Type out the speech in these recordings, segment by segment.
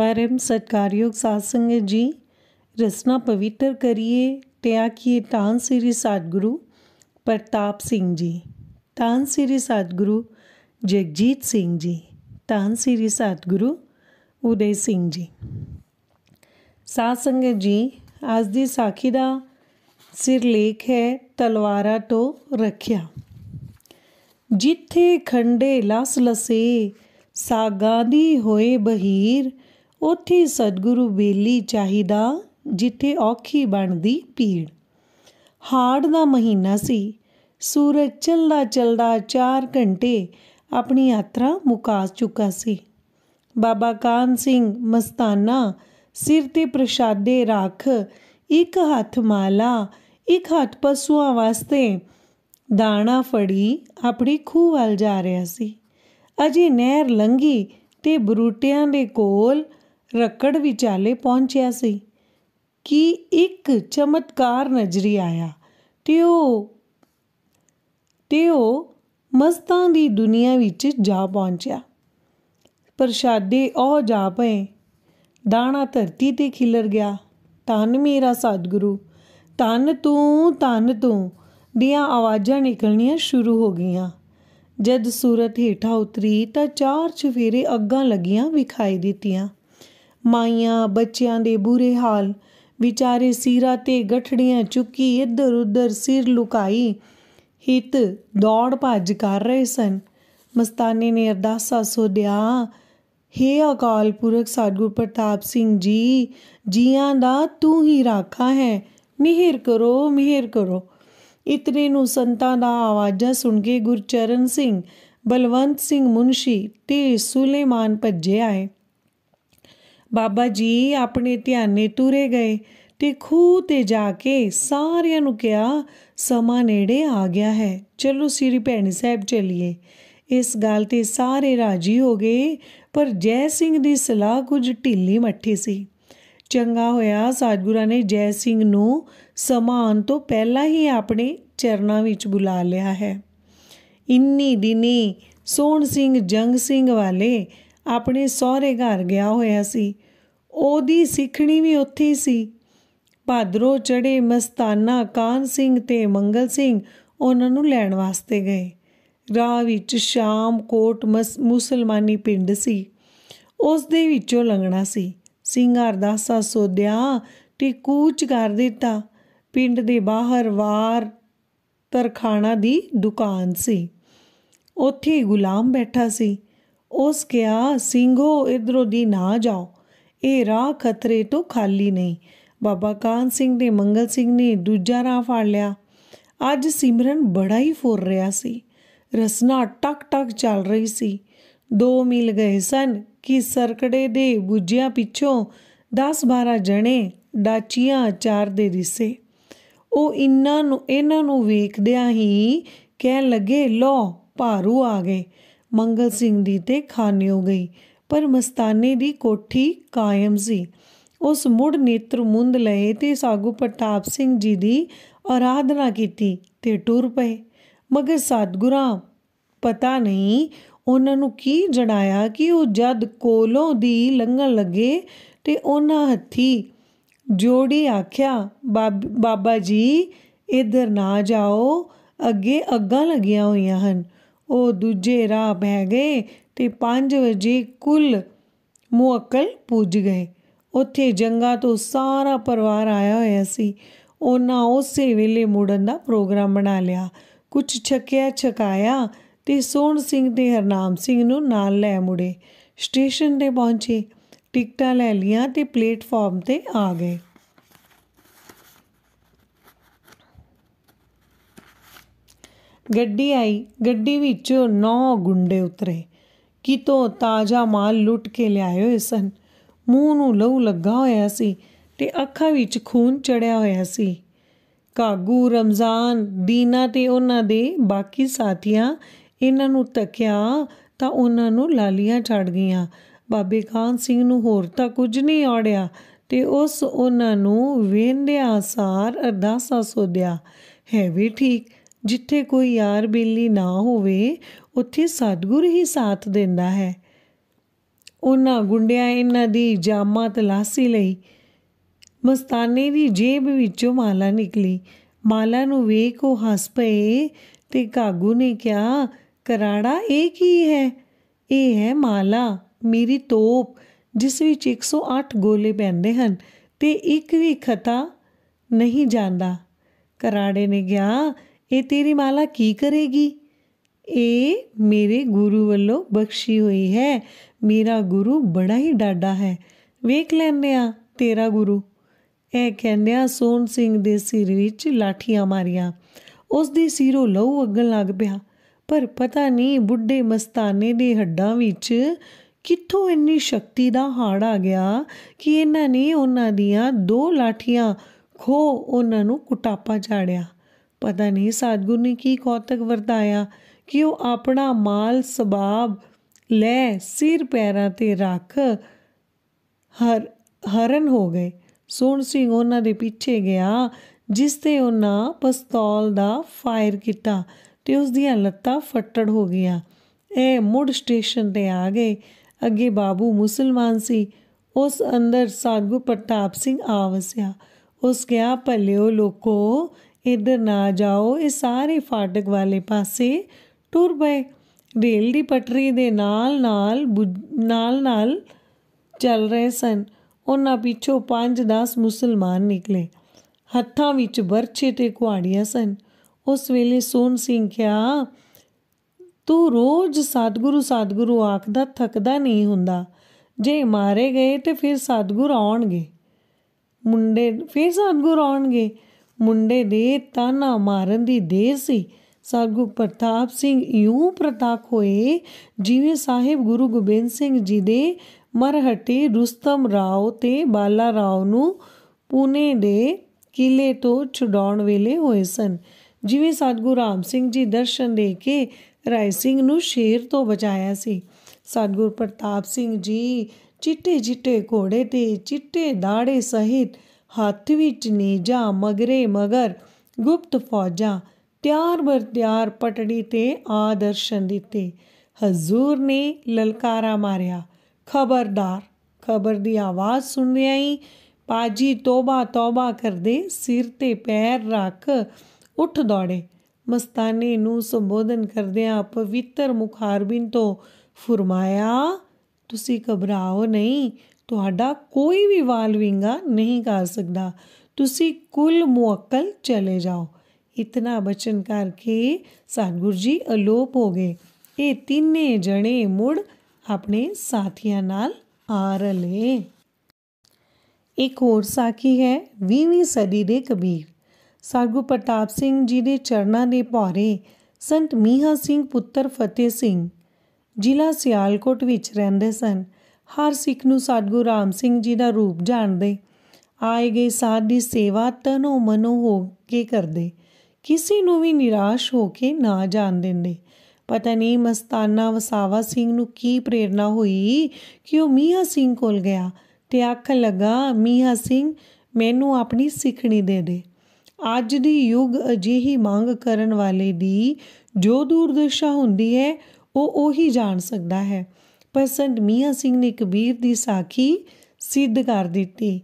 ਪਰਮ ਸਤਕਾਰਯੋਗ ਸਾਧ ਸੰਗਤ ਜੀ ਰਸਨਾ ਪਵਿੱਤਰ ਕਰੀਏ ਤੇ ਆਖੀਏ ਤਾਂ ਸ੍ਰੀ ਗੁਰੂ ਪ੍ਰਤਾਪ ਸਿੰਘ ਜੀ ਤਾਂ ਸ੍ਰੀ ਗੁਰੂ ਜਗਜੀਤ ਸਿੰਘ ਜੀ ਤਾਂ ਸ੍ਰੀ ਗੁਰੂ ਉਦੇ ਸਿੰਘ ਜੀ ਸਾਧ ਸੰਗਤ ਜੀ ਅੱਜ ਦੀ ਸਾਖੀ ਦਾ ਸਿਰਲੇਖ ਹੈ ਤਲਵਾਰਾ ਤੋਂ ਰੱਖਿਆ ਜਿੱਥੇ ਖੰਡੇ ਲਸ ਲਸੇ ਸਾਗਾਂ ਦੀ ਹੋਏ ਬਹੀਰ ਉੱਥੇ ਸਤਿਗੁਰੂ ਬੇਲੀ ਚਾਹੀਦਾ ਜਿੱਥੇ ਔਖੀ ਬਣਦੀ ਪੀੜ ਹਾੜ ਦਾ ਮਹੀਨਾ ਸੀ ਸੂਰਜ ਚੱਲਦਾ ਚੱਲਦਾ 4 ਘੰਟੇ ਆਪਣੀ ਯਾਤਰਾ ਮੁਕਾ ਚੁੱਕਾ ਸੀ ਬਾਬਾ ਕਾਨ ਸਿੰਘ ਮਸਤਾਨਾ ਸਿਰ ਤੇ ਪ੍ਰਸ਼ਾਦੇ ਰੱਖ ਇੱਕ ਹੱਥ ਮਾਲਾ ਇੱਕ ਹੱਥ ਪਸ਼ੂਆਂ ਵਾਸਤੇ ਦਾਣਾ ਫੜੀ ਆਪਣੀ ਖੂਹ ਵੱਲ ਜਾ ਰਿਹਾ ਸੀ ਅਜੀ ਨਹਿਰ ਲੰਗੀ ਤੇ ਬਰੂਟਿਆਂ ਦੇ ਕੋਲ ਰਕੜ ਵਿਚਾਲੇ ਪਹੁੰਚਿਆ ਸੀ ਕਿ ਇੱਕ ਚਮਤਕਾਰ ਨਜ਼ਰੀ ਆਇਆ ਤੇ ਉਹ ਤੇ ਉਹ ਮਸਤਾਂ ਦੀ ਦੁਨੀਆ ਵਿੱਚ ਜਾ ਪਹੁੰਚਿਆ ਪ੍ਰਸ਼ਾਦੇ ਉਹ ਜਾ ਪਏ ਦਾਣਾ ਧਰਤੀ ਤੇ ਖਿਲਰ ਗਿਆ ਤਨ ਮੇਰਾ ਸਤਿਗੁਰੂ ਤਨ ਤੂੰ ਤਨ ਤੂੰ ਦੀਆਂ ਆਵਾਜ਼ਾਂ ਨਿਕਲਣੀਆਂ ਸ਼ੁਰੂ ਹੋ ਗਈਆਂ ਜਦ ਸੂਰਤ ਹੀਠਾ ਉਤਰੀ ਤਾਂ ਚਾਰ ਚਵੇਰੇ ਅੱਗਾਂ ਲੱਗੀਆਂ ਵਿਖਾਈ ਦਿੱਤੀਆਂ ਮਾਈਆਂ ਬੱਚਿਆਂ ਦੇ ਬੁਰੇ ਹਾਲ ਵਿਚਾਰੇ ਸੀਰਾ ਤੇ ਗਠੜੀਆਂ ਚੁੱਕੀ ਇੱਧਰ ਉੱਧਰ ਸਿਰ ਲੁਕਾਈ ਹਿੱਤ ਦੌੜ ਭੱਜ ਕਰ ਰਹੇ ਸਨ ਮਸਤਾਨੀ ਨੇ ਅਰਦਾਸਾ ਸੋਧਿਆ हे ਅਕਾਲ ਪੁਰਖ ਸਾਧੂ ਪ੍ਰਤਾਪ ਸਿੰਘ ਜੀ ਜੀਆਂ ਦਾ ਤੂੰ ਹੀ ਰਾਖਾ ਹੈ ਮਿਹਰ ਕਰੋ ਮਿਹਰ ਕਰੋ ਇਤਨੇ ਨੂੰ ਸੰਤਾਂ ਦਾ ਆਵਾਜ਼ਾ ਸੁਣ ਕੇ ਗੁਰਚਰਨ ਸਿੰਘ ਬਲਵੰਤ ਸਿੰਘ ਮੁਨਸ਼ੀ ਤੇ ਸੁਲੇਮਾਨ ਭੱਜੇ ਆਏ ਬਾਬਾ ਜੀ ਆਪਣੇ ਧਿਆਨੇ ਤੁਰੇ ਗਏ ਤੇ ਖੂਹ ਤੇ ਜਾ ਕੇ ਸਾਰਿਆਂ ਨੂੰ ਕਿਹਾ ਸਮਾਂ ਨੇੜੇ ਆ ਗਿਆ ਹੈ ਚਲੋ ਸ੍ਰੀ ਭੈਣੀ ਸਾਹਿਬ ਚਲੀਏ ਇਸ ਗੱਲ ਤੇ ਸਾਰੇ ਰਾਜੀ ਹੋ ਗਏ ਪਰ ਜੈ ਸਿੰਘ ਦੀ ਸਲਾਹ ਕੁਝ ਢਿੱਲੀ ਮੱਠੀ ਸੀ ਚੰਗਾ ਹੋਇਆ ਸਾਧਗੁਰਾਂ ਨੇ ਜੈ ਸਿੰਘ ਨੂੰ ਸਮਾਨ ਤੋਂ ਪਹਿਲਾਂ ਹੀ ਆਪਣੇ ਚਰਨਾਂ ਵਿੱਚ ਬੁਲਾ ਲਿਆ ਹੈ ਇੰਨੀ ਦਿਨੀ ਸੋਹਣ ਸਿੰਘ ਜੰਗ ਸਿੰਘ ਵਾਲੇ ਆਪਣੇ ਸਹੁਰੇ ਘਰ ਗਿਆ ਹੋਇਆ ਸੀ ਉਹਦੀ ਸਿੱਖਣੀ ਵੀ ਉੱਥੇ ਹੀ ਸੀ ਭਾਦਰੋ ਚੜੇ ਮਸਤਾਨਾ ਕਾਨ ਸਿੰਘ ਤੇ ਮੰਗਲ ਸਿੰਘ ਉਹਨਾਂ ਨੂੰ ਲੈਣ ਵਾਸਤੇ ਗਏ ਰਾਹ ਵਿੱਚ ਸ਼ਾਮ ਕੋਟ ਮੁਸਲਮਾਨੀ ਪਿੰਡ ਸੀ ਉਸ ਦੇ ਵਿੱਚੋਂ ਲੰਘਣਾ ਸੀ ਸਿੰਘ ਅਰਦਾਸਾ ਸੋਧਿਆ ਤੇ ਕੂਚ ਕਰ ਦਿੱਤਾ ਪਿੰਡ ਦੇ ਬਾਹਰ ਵਾਰ ਤਰਖਾਣਾ ਦੀ ਦੁਕਾਨ ਸੀ ਉੱਥੇ ਗੁਲਾਮ ਬੈਠਾ ਸੀ ਉਸ ਕਿਹਾ ਸਿੰਘੋ ਇਧਰੋਂ ਦੀ ਨਾ ਜਾਓ ਇਹ ਰਾਹ ਖਤਰੇ ਤੋਂ ਖਾਲੀ ਨਹੀਂ ਬਾਬਾ ਕਾਨ ਸਿੰਘ ਨੇ ਮੰਗਲ ਸਿੰਘ ਨੇ ਦੂਜਾ ਰਾਹ ਫੜ ਲਿਆ ਅੱਜ ਸਿਮਰਨ ਬੜਾ ਹੀ ਫੁਰ ਰਿਹਾ ਸੀ ਰਸਨਾ ਟਕ ਟਕ ਚੱਲ ਰਹੀ ਸੀ ਦੋ ਮਿਲ ਗਏ ਸਨ ਕਿ ਸਰਕੜੇ ਦੇ ਬੁਝਿਆ ਪਿੱਛੋਂ 10-12 ਜਣੇ ਡਾਚੀਆਂ ਚਾਰ ਦੇ ਦਿਸੇ ਉਹ ਇਨਾਂ ਨੂੰ ਇਹਨਾਂ ਨੂੰ ਵੇਖਦਿਆਂ ਹੀ ਕਹਿਣ ਲੱਗੇ ਲੋ ਭਾਰੂ ਆ ਗਏ ਮੰਗਲ ਸਿੰਘ ਦੀ ਤੇ ਖਾਨੇ ਹੋ ਗਈ ਪਰ ਮਸਤਾਨੇ ਦੀ ਕੋਠੀ ਕਾਇਮ ਸੀ ਉਸ ਮੁੜ ਨੇਤਰ ਮੁੰਦ ਲਏ ਤੇ ਸਾਗੂ ਪ੍ਰਤਾਪ ਸਿੰਘ ਜੀ ਦੀ ਆਰਾਧਨਾ ਕੀਤੀ ਤੇ ਟੁਰ ਪਏ ਮਗਰ ਸਤਗੁਰਾਂ ਪਤਾ ਨਹੀਂ ਉਹਨਾਂ ਨੂੰ ਕੀ ਜਣਾਇਆ ਕਿ ਉਹ ਜਦ ਕੋਲੋਂ ਦੀ ਲੰਘਣ ਲੱਗੇ ਤੇ ਉਹਨਾਂ ਹੱਥੀ ਜੋੜੀ ਆਖਿਆ ਬਾਬਾ ਜੀ ਇਧਰ ਨਾ ਜਾਓ ਅੱਗੇ ਅੱਗਾ ਲੱਗੀਆਂ ਹੋਈਆਂ ਹਨ ਉਹ ਦੂਜੇ ਰਾਹ ਬਹਿ ਗਏ ਤੇ 5 ਵਜੇ ਕੁੱਲ ਮੁਅਕਲ ਪੁੱਜ ਗਏ ਉੱਥੇ ਜੰਗਾ ਤੋਂ ਸਾਰਾ ਪਰਿਵਾਰ ਆਇਆ ਹੋਇਆ ਸੀ ਉਹਨਾਂ ਉਸੇ ਵੇਲੇ ਮੁੜਨ ਦਾ ਪ੍ਰੋਗਰਾਮ ਬਣਾ ਲਿਆ ਕੁਝ ਛਕਿਆ ਛਕਾਇਆ ਤੇ ਸੋਹਣ ਸਿੰਘ ਤੇ ਹਰਨਾਮ ਸਿੰਘ ਨੂੰ ਨਾਲ ਲੈ ਮੁੜੇ ਸਟੇਸ਼ਨ ਤੇ ਪਹੁੰਚੇ ਟਿਕਟਾਂ ਲੈ ਲੀਆਂ ਤੇ ਪਲੇਟਫਾਰਮ ਤੇ ਆ ਗਏ ਗੱਡੀ ਆਈ ਗੱਡੀ ਵਿੱਚੋਂ ਨੌ ਗੁੰਡੇ ਉਤਰੇ ਕਿਤੋਂ ਤਾਜ਼ਾ ਮਾਲ ਲੁੱਟ ਕੇ ਲਿਆਏ ਹੋਏ ਸਨ ਮੂੰਹ ਨੂੰ ਲਹੂ ਲੱਗਾ ਹੋਇਆ ਸੀ ਤੇ ਅੱਖਾਂ ਵਿੱਚ ਖੂਨ ਚੜਿਆ ਹੋਇਆ ਸੀ ਕਾਗੂ ਰਮਜ਼ਾਨ ਦੀਨਾ ਤੇ ਉਹਨਾਂ ਦੇ ਬਾਕੀ ਸਾਥੀਆਂ ਇਹਨਾਂ ਨੂੰ ਤੱਕਿਆ ਤਾਂ ਉਹਨਾਂ ਨੂੰ ਲਾਲੀਆਂ ਛੜ ਗਈਆਂ ਬਾਬੇ ਖਾਨ ਸਿੰਘ ਨੂੰ ਹੋਰ ਤਾਂ ਕੁਝ ਨਹੀਂ ਔੜਿਆ ਤੇ ਉਸ ਉਹਨਾਂ ਨੂੰ ਵੇਂਦਿਆ ਸਾਰ ਅਰਦਾਸਾ ਸੋਧਿਆ ਹੈ ਵੀ ਠੀਕ ਜਿੱਥੇ ਕੋਈ ਯਾਰ ਬੇਲੀ ਨਾ ਹੋਵੇ ਉੱਥੇ ਸਤਗੁਰ ਹੀ ਸਾਥ ਦਿੰਦਾ ਹੈ ਉਹਨਾਂ ਗੁੰਡਿਆਂ ਇਹਨਾਂ ਦੀ ਜਾਮਾ ਤਲਾਸੀ ਲਈ ਮਸਤਾਨੇ ਦੀ ਜੇਬ ਵਿੱਚੋਂ ਮਾਲਾ ਨਿਕਲੀ ਮਾਲਾ ਨੂੰ ਵੇਖ ਉਹ ਹੱਸ ਪਏ ਤੇ ਕਾਗੂ ਨੇ ਕਿਹਾ ਕਰਾੜਾ ਇਹ ਕੀ ਹੈ ਇਹ ਹੈ ਮਾਲਾ ਮੇਰੀ ਤੋਪ ਜਿਸ ਵਿੱਚ 108 ਗੋਲੇ ਪੈਂਦੇ ਹਨ ਤੇ ਇੱਕ ਵੀ ਖਤਾ ਨਹੀਂ ਜਾਂਦਾ ਕਰਾੜੇ ਨੇ ਗਿਆ ਇਹ ਤੇਰੀ ਮਾਲਾ ਕੀ ਕਰੇਗੀ ਇਹ ਮੇਰੇ ਗੁਰੂ ਵੱਲੋਂ ਬਖਸ਼ੀ ਹੋਈ ਹੈ ਮੇਰਾ ਗੁਰੂ ਬੜਾ ਹੀ ਡਾਡਾ ਹੈ ਵੇਖ ਲੈਨੇ ਆ ਤੇਰਾ ਗੁਰੂ ਇਹ ਕਹਿੰਦਿਆ ਸੋਨ ਸਿੰਘ ਦੇ ਸਿਰ ਵਿੱਚ ਲਾਠੀਆਂ ਮਾਰੀਆਂ ਉਸ ਦੇ ਸਿਰੋਂ ਲਹੂ ਅੱਗਣ ਲੱਗ ਪਿਆ ਪਰ ਪਤਾ ਨਹੀਂ ਬੁੱਢੇ ਮਸਤਾਨੇ ਦੇ ਹੱਡਾਂ ਵਿੱਚ ਕਿੱਥੋਂ ਇੰਨੀ ਸ਼ਕਤੀ ਦਾ ਹਾੜ ਆ ਗਿਆ ਕਿ ਇਹਨਾਂ ਨੇ ਉਹਨਾਂ ਦੀਆਂ ਦੋ ਲਾਠੀਆਂ ਖੋ ਉਹਨਾਂ ਨੂੰ ਕੁਟਾਪਾ ਝਾੜਿਆ ਪਤਾ ਨਹੀਂ ਸਾਧਗੁਰ ਨੇ ਕੀ ਕੌਤਕ ਵਰਤਾਇਆ ਕਿ ਉਹ ਆਪਣਾ ਮਾਲ ਸਬਾਬ ਲੈ ਸਿਰ ਪੈਰਾਂ ਤੇ ਰੱਖ ਹਰ ਹਰਨ ਹੋ ਗਏ ਸੋਹਣ ਸਿੰਘ ਉਹਨਾਂ ਦੇ ਪਿੱਛੇ ਗਿਆ ਜਿਸ ਤੇ ਉਹਨਾਂ ਪਿਸਤੌਲ ਦਾ ਫਾਇਰ ਕੀਤਾ ਤੇ ਉਸ ਦੀਆਂ ਲੱਤਾਂ ਫੱਟੜ ਹੋ ਗਈਆਂ ਇਹ ਮੁੜ ਸਟੇਸ਼ਨ ਤੇ ਆ ਗਏ ਅੱਗੇ ਬਾਬੂ ਮੁਸਲਮਾਨ ਸੀ ਉਸ ਅੰਦਰ ਸਾਗੂ ਪ੍ਰਤਾਪ ਸਿੰਘ ਆਵਸਿਆ ਉਸ ਗਿਆ ਉਹ ਲੋਕੋ ਇੱਧਰ ਨਾ ਜਾਓ ਇਹ ਸਾਰੇ ਫਾਟਕ ਵਾਲੇ ਪਾਸੇ ਟੁਰ ਪਏ ਰੇਲ ਦੀ ਪਟਰੀ ਦੇ ਨਾਲ ਨਾਲ ਨਾਲ ਨਾਲ ਚੱਲ ਰਹੇ ਸਨ ਉਹਨਾਂ ਪਿੱਛੋਂ 5-10 ਮੁਸਲਮਾਨ ਨਿਕਲੇ ਹੱਥਾਂ ਵਿੱਚ ਬਰਛੇ ਤੇ ਕੁਹਾੜੀਆਂ ਸਨ ਉਸ ਵੇਲੇ ਸੋਨ ਸਿੰਘ ਕਿਹਾ ਤੂੰ ਰੋਜ਼ ਸਤਗੁਰੂ ਸਤਗੁਰੂ ਆਖਦਾ ਥੱਕਦਾ ਨਹੀਂ ਹੁੰਦਾ ਜੇ ਮਾਰੇ ਗਏ ਤੇ ਫਿਰ ਸਤਗੁਰ ਆਉਣਗੇ ਮੁੰਡੇ ਫਿਰ ਸਤਗੁਰ ਆਉਣਗੇ ਮੁੰਡੇ ਦੇ ਤਾਨਾ ਮਾਰਨ ਦੀ ਦੇਰ ਸੀ ਸਾਗੂ ਪ੍ਰਤਾਪ ਸਿੰਘ ਇਉਂ ਪ੍ਰਤਾਪ ਹੋਏ ਜਿਵੇਂ ਸਾਹਿਬ ਗੁਰੂ ਗੋਬਿੰਦ ਸਿੰਘ ਜੀ ਦੇ ਮਰਹਟੇ ਰੁਸਤਮ ਰਾਓ ਤੇ ਬਾਲਾ ਰਾਓ ਨੂੰ ਪੂਨੇ ਦੇ ਕਿਲੇ ਤੋਂ ਛੁਡਾਉਣ ਵੇਲੇ ਹੋਏ ਸਨ ਜਿਵੇਂ ਸਾਧੂ ਰਾਮ ਸਿੰਘ ਜੀ ਦਰਸ਼ਨ ਦੇ ਕੇ ਰਾਏ ਸਿੰਘ ਨੂੰ ਸ਼ੇਰ ਤੋਂ ਬਚਾਇਆ ਸੀ ਸਾਧੂ ਪ੍ਰਤਾਪ ਸਿੰਘ ਜੀ ਚਿੱਟੇ ਜਿੱਟੇ ਘੋੜੇ ਤੇ ਚਿੱਟੇ ਦਾੜੇ ਸਹਿਤ ਹੱਥ ਵਿੱਚ ਜਾ ਮਗਰੇ ਮਗਰ ਗੁਪਤ ਫੌਜਾਂ ਤਿਆਰ ਵਰ ਤਿਆਰ ਪਟੜੀ ਤੇ ਆਦਰਸ਼ਨ ਦਿੱਤੇ ਹਜ਼ੂਰ ਨੇ ਲਲਕਾਰਾ ਮਾਰਿਆ ਖਬਰਦਾਰ ਖਬਰ ਦੀ ਆਵਾਜ਼ ਸੁਣਦਿਆਂ ਹੀ ਪਾਜੀ ਤੋਬਾ ਤੋਬਾ ਕਰਦੇ ਸਿਰ ਤੇ ਪੈਰ ਰੱਖ ਉੱਠ ਦੌੜੇ ਮਸਤਾਨੇ ਨੂੰ ਸੰਬੋਧਨ ਕਰਦਿਆਂ ਪਵਿੱਤਰ ਮੁਖਾਰਬਿਨ ਤੋਂ ਫਰਮਾਇਆ ਤੁਸੀਂ ਘਬਰਾਓ ਨਹੀਂ ਤੁਹਾਡਾ ਕੋਈ ਵੀ ਵਾਲ ਵਿੰਗਾ ਕਰ ਸਕਦਾ ਤੁਸੀਂ ਕੁੱਲ ਮੁਅਕਲ ਚਲੇ ਜਾਓ ਇਤਨਾ ਬਚਨ ਕਰਕੇ ਸਤਗੁਰ ਜੀ ਅਲੋਪ ਹੋ ਗਏ ਇਹ ਤਿੰਨੇ ਜਣੇ ਮੁੜ ਆਪਣੇ ਸਾਥੀਆਂ ਨਾਲ ਆ ਰਲੇ ਇੱਕ ਹੋਰ ਸਾਖੀ ਹੈ 20ਵੀਂ ਸਦੀ ਦੇ ਕਬੀਰ ਸਾਗੂ ਪ੍ਰਤਾਪ ਸਿੰਘ ਜੀ ਦੇ ਚਰਨਾਂ ਦੇ ਭੌਰੇ ਸੰਤ ਮੀਹਾ ਸਿੰਘ ਪੁੱਤਰ ਫਤਿਹ ਸਿੰਘ ਜ਼ਿਲ੍ਹਾ ਸਿਆਲਕੋਟ ਵਿੱਚ ਰਹਿੰਦੇ ਸਨ ਹਰ ਸਿੱਖ ਨੂੰ ਸਤਗੁਰ ਰਾਮ ਸਿੰਘ ਜੀ ਦਾ ਰੂਪ ਜਾਣਦੇ ਆਏ ਗਏ ਸਾਧ ਦੀ ਸੇਵਾ ਤਨੋ ਮਨੋ ਹੋ ਕੇ ਕਰਦੇ ਕਿਸੇ ਨੂੰ ਵੀ ਨਿਰਾਸ਼ ਹੋ ਕੇ ਨਾ ਜਾਣ ਦਿੰਦੇ ਪਤਾ ਨਹੀਂ ਮਸਤਾਨਾ ਵਸਾਵਾ ਸਿੰਘ ਨੂੰ ਕੀ ਪ੍ਰੇਰਣਾ ਹੋਈ ਕਿ ਉਹ ਮੀਹਾ ਸਿੰਘ ਕੋਲ ਗਿਆ ਤੇ ਆਖ ਲਗਾ ਮੀਹਾ ਸਿੰਘ ਮੈਨੂੰ ਆਪਣੀ ਸਿੱਖਣੀ ਦੇ ਦੇ ਅੱਜ ਦੀ ਯੁੱਗ ਅਜਿਹੀ ਮੰਗ ਕਰਨ ਵਾਲੇ ਦੀ ਜੋ ਦੂਰਦਰਸ਼ਾ ਹੁੰਦੀ ਹੈ ਉਹ ਉਹੀ ਜਾਣ ਸਕਦਾ ਹੈ ਪਰ ਸੰਤ ਮੀਆਂ ਸਿੰਘ ਨੇ ਕਬੀਰ ਦੀ ਸਾਖੀ ਸਿੱਧ ਕਰ ਦਿੱਤੀ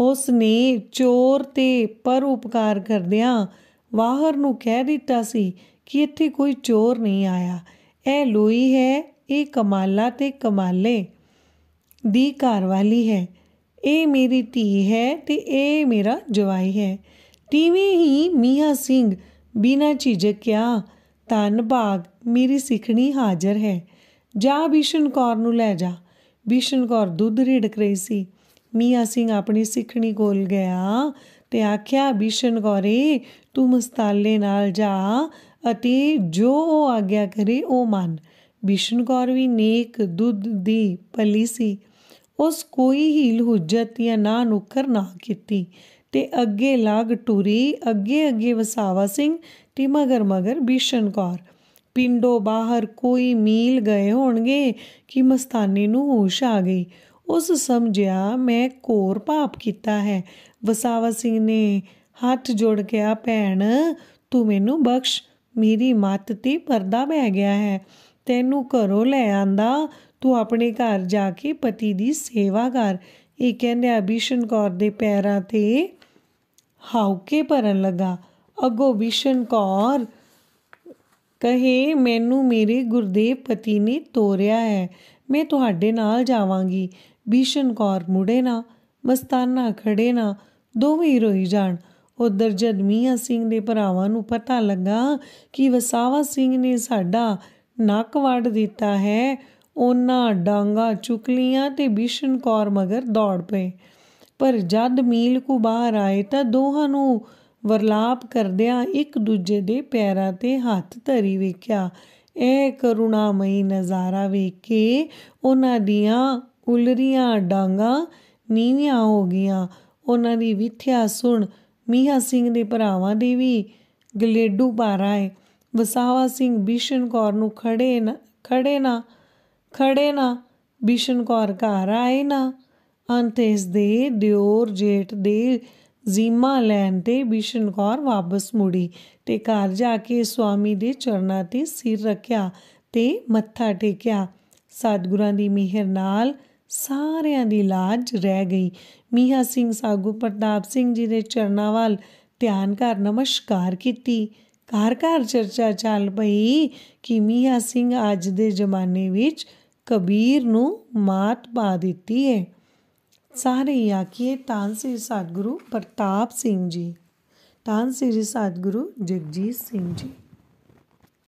ਉਸ ਨੇ ਚੋਰ ਤੇ ਪਰ ਉਪਕਾਰ ਕਰਦਿਆਂ ਵਾਹਰ ਨੂੰ ਕਹਿ ਦਿੱਤਾ ਸੀ ਕਿ ਇੱਥੇ ਕੋਈ ਚੋਰ ਨਹੀਂ ਆਇਆ ਇਹ ਲੋਈ ਹੈ ਇਹ ਕਮਾਲਾ ਤੇ ਕਮਾਲੇ ਦੀ ਘਰਵਾਲੀ ਹੈ ਇਹ ਮੇਰੀ ਧੀ ਹੈ ਤੇ ਇਹ ਮੇਰਾ ਜਵਾਈ ਹੈ ਤੀਵੇਂ ਹੀ ਮੀਆਂ ਸਿੰਘ ਬਿਨਾਂ ਕਿਆ ਤਨ ਭਾਗ ਮੇਰੀ ਸਿੱਖਣੀ ਹਾਜ਼ਰ ਹੈ ਜਾ ਬਿਸ਼ਨ ਕੌਰ ਨੂੰ ਲੈ ਜਾ ਬਿਸ਼ਨ ਕੌਰ ਦੁੱਧ ਰਿੜਕ ਰਹੀ ਸੀ ਮੀਆਂ ਸਿੰਘ ਆਪਣੀ ਸਿੱਖਣੀ ਕੋਲ ਗਿਆ ਤੇ ਆਖਿਆ ਬਿਸ਼ਨ ਕੌਰੇ ਤੂੰ ਮਸਤਾਲੇ ਨਾਲ ਜਾ ਅਤੇ ਜੋ ਉਹ ਆਗਿਆ ਕਰੇ ਉਹ ਮੰਨ ਬਿਸ਼ਨ ਕੌਰ ਵੀ ਨੇਕ ਦੁੱਧ ਦੀ ਪਲੀ ਸੀ ਉਸ ਕੋਈ ਹੀਲ ਹੁਜਤ ਜਾਂ ਨਾ ਨੁਕਰ ਨਾ ਕੀਤੀ ਤੇ ਅੱਗੇ ਲਾਗ ਟੁਰੀ ਅੱਗੇ ਅੱਗੇ ਵਸਾਵਾ ਸਿੰਘ ਤੇ ਮਗਰ ਮਗਰ ਬਿਸ਼ਨ ਕੌਰ ਪਿੰਡੋਂ ਬਾਹਰ ਕੋਈ ਮੀਲ ਗਏ ਹੋਣਗੇ ਕਿ ਮਸਤਾਨੀ ਨੂੰ ਹੋਸ਼ ਆ ਗਈ ਉਸ ਸਮਝਿਆ ਮੈਂ ਕੋਰ ਪਾਪ ਕੀਤਾ ਹੈ ਵਸਾਵਾ ਸਿੰਘ ਨੇ ਹੱਥ ਜੋੜ ਕੇ ਆ ਭੈਣ ਤੂੰ ਮੈਨੂੰ ਬਖਸ਼ ਮੇਰੀ ਮੱਤ ਤੇ ਪਰਦਾ ਬਹਿ ਗਿਆ ਹੈ ਤੈਨੂੰ ਘਰੋਂ ਲੈ ਆਂਦਾ ਤੂੰ ਆਪਣੇ ਘਰ ਜਾ ਕੇ ਪਤੀ ਦੀ ਸੇਵਾ ਕਰ ਇਹ ਕਹਿੰਦੇ ਅਭੀਸ਼ਨ ਕੌਰ ਦੇ ਪੈਰਾਂ ਤੇ ਹਾਉਕੇ ਪਰਨ ਲਗਾ ਅਗੋ ਵਿਸ਼ਨ ਕੌਰ ਕਹੇ ਮੈਨੂੰ ਮੇਰੇ ਗੁਰਦੇਵ ਪਤੀ ਨੇ ਤੋਰਿਆ ਹੈ ਮੈਂ ਤੁਹਾਡੇ ਨਾਲ ਜਾਵਾਂਗੀ ਬੀਸ਼ਨ ਕੌਰ ਮੁੜੇ ਨਾ ਮਸਤਾਨਾ ਖੜੇ ਨਾ ਦੋਵੇਂ ਰੋਈ ਜਾਣ ਉਧਰ ਜਦ ਮੀਆਂ ਸਿੰਘ ਦੇ ਭਰਾਵਾਂ ਨੂੰ ਪਤਾ ਲੱਗਾ ਕਿ ਵਸਾਵਾ ਸਿੰਘ ਨੇ ਸਾਡਾ ਨੱਕ ਵੜ ਦਿੱਤਾ ਹੈ ਉਹਨਾਂ ਡਾਂਗਾ ਚੁੱਕ ਲੀਆਂ ਤੇ ਬੀਸ਼ਨ ਕੌਰ ਮਗਰ ਦੌੜ ਪਏ ਪਰ ਜਦ ਮੀਲ ਕੋ ਬਾਹਰ ਆਏ ਤਾਂ ਦੋਹਾਂ ਨੂੰ ਵਰਲਾਪ ਕਰਦਿਆਂ ਇੱਕ ਦੂਜੇ ਦੇ ਪੈਰਾਂ ਤੇ ਹੱਥ ਧਰੀ ਵੇਖਿਆ ਇਹ ਕਰੁਣਾਮਈ ਨਜ਼ਾਰਾ ਵੇਖ ਕੇ ਉਹਨਾਂ ਦੀਆਂ ਉਲਰੀਆਂ ਡਾਂਗਾ ਨੀਵੀਆਂ ਹੋ ਗਈਆਂ ਉਹਨਾਂ ਦੀ ਵਿਥਿਆ ਸੁਣ ਮੀਹਾ ਸਿੰਘ ਦੇ ਭਰਾਵਾਂ ਦੇ ਵੀ ਗਲੇਡੂ ਹੈ ਵਸਾਵਾ ਸਿੰਘ ਬਿਸ਼ਨ ਕੌਰ ਨੂੰ ਖੜੇ ਨਾ ਖੜੇ ਨਾ ਖੜੇ ਨਾ ਬਿਸ਼ਨ ਕੌਰ ਘਰ ਆਏ ਨਾ ਅੰਤ ਇਸ ਦੇ ਦਿਓਰ ਜੇਠ ਦੇ ਜ਼ੀਮਾ ਲੈਣ ਤੇ ਬਿਸ਼ਨ ਕੌਰ ਵਾਪਸ ਮੁੜੀ ਤੇ ਘਰ ਜਾ ਕੇ ਸਵਾਮੀ ਦੇ ਚਰਨਾਂ ਤੇ ਸਿਰ ਰੱਖਿਆ ਤੇ ਮੱਥਾ ਟੇਕਿਆ ਸਤਗੁਰਾਂ ਦੀ ਮਿਹਰ ਨਾਲ ਸਾਰਿਆਂ ਦੀ ਲਾਜ ਰਹਿ ਗਈ ਮੀਹਾ ਸਿੰਘ ਸਾਗੂ ਪ੍ਰਤਾਪ ਸਿੰਘ ਜੀ ਦੇ ਚਰਨਾਂ ਵੱਲ ਧਿਆਨ ਕਰ ਨਮਸਕਾਰ ਕੀਤੀ ਘਰ ਘਰ ਚਰਚਾ ਚੱਲ ਪਈ ਕਿ ਮੀਹਾ ਸਿੰਘ ਅੱਜ ਦੇ ਜ਼ਮਾਨੇ ਵਿੱਚ ਕਬੀਰ ਨੂੰ ਮਾਤ ਪਾ ਦਿੱਤੀ ਹੈ ਸਾਰੇ ਆਕੀਏ ਧੰਨ ਸੀ ਸਤਿਗੁਰੂ ਪ੍ਰਤਾਪ ਸਿੰਘ ਜੀ ਧੰਨ ਸੀ ਸਤਿਗੁਰੂ ਜਗਜੀਤ ਸਿੰਘ ਜੀ